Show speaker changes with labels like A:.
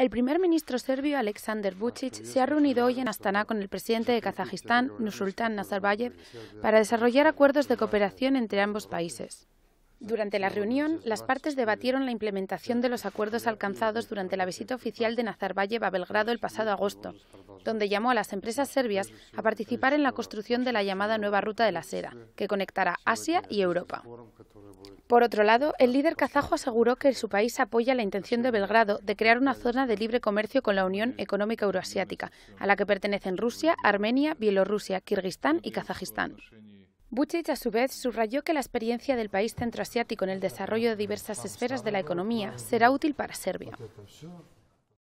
A: El primer ministro serbio Aleksandar Vucic se ha reunido hoy en Astana con el presidente de Kazajistán, Nusultan Nazarbayev, para desarrollar acuerdos de cooperación entre ambos países. Durante la reunión, las partes debatieron la implementación de los acuerdos alcanzados durante la visita oficial de Nazarbayev a Belgrado el pasado agosto, donde llamó a las empresas serbias a participar en la construcción de la llamada nueva ruta de la seda, que conectará Asia y Europa. Por otro lado, el líder kazajo aseguró que su país apoya la intención de Belgrado de crear una zona de libre comercio con la Unión Económica Euroasiática, a la que pertenecen Rusia, Armenia, Bielorrusia, Kirguistán y Kazajistán. Vucic, a su vez, subrayó que la experiencia del país centroasiático en el desarrollo de diversas esferas de la economía será útil para Serbia.